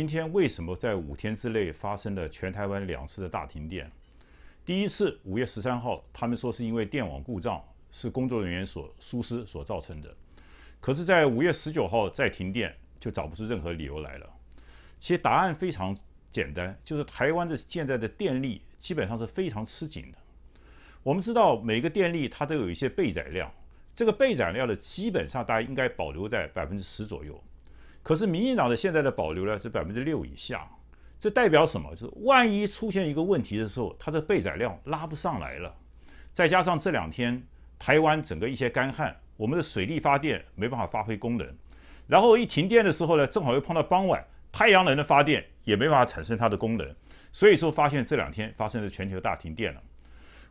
今天为什么在五天之内发生了全台湾两次的大停电？第一次五月十三号，他们说是因为电网故障，是工作人员所疏失所造成的。可是，在五月十九号再停电，就找不出任何理由来了。其实答案非常简单，就是台湾的现在的电力基本上是非常吃紧的。我们知道每个电力它都有一些备载量，这个备载量的基本上大家应该保留在百分之十左右。可是民进党的现在的保留呢是百分之六以下，这代表什么？就是万一出现一个问题的时候，它的备载量拉不上来了。再加上这两天台湾整个一些干旱，我们的水力发电没办法发挥功能，然后一停电的时候呢，正好又碰到傍晚，太阳能的发电也没办法产生它的功能。所以说，发现这两天发生了全球大停电了。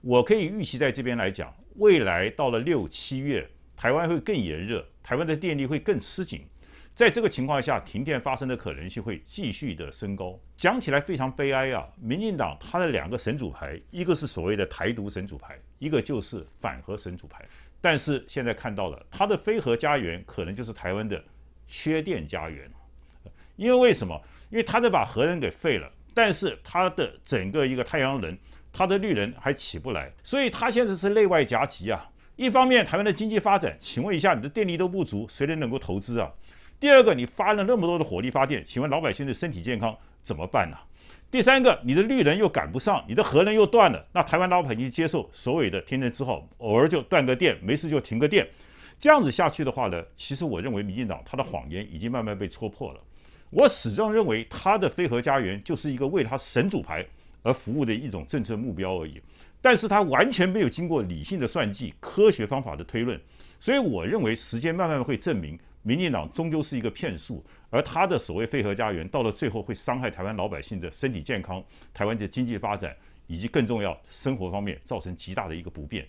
我可以预期在这边来讲，未来到了六七月，台湾会更炎热，台湾的电力会更吃紧。在这个情况下，停电发生的可能性会继续的升高。讲起来非常悲哀啊！民进党它的两个神主牌，一个是所谓的台独神主牌，一个就是反核神主牌。但是现在看到了，它的非核家园可能就是台湾的缺电家园。因为为什么？因为他在把核能给废了，但是他的整个一个太阳能，它的绿能还起不来，所以他现在是内外夹击啊！一方面台湾的经济发展，请问一下，你的电力都不足，谁能能够投资啊？第二个，你发了那么多的火力发电，请问老百姓的身体健康怎么办呢？第三个，你的绿能又赶不上，你的核能又断了，那台湾老百姓接受所谓的“天天只好偶尔就断个电，没事就停个电。这样子下去的话呢，其实我认为民进党他的谎言已经慢慢被戳破了。我始终认为他的“飞核家园”就是一个为他神主牌而服务的一种政策目标而已，但是他完全没有经过理性的算计、科学方法的推论，所以我认为时间慢慢会证明。民进党终究是一个骗术，而他的所谓“废核家园”，到了最后会伤害台湾老百姓的身体健康、台湾的经济发展，以及更重要生活方面造成极大的一个不便。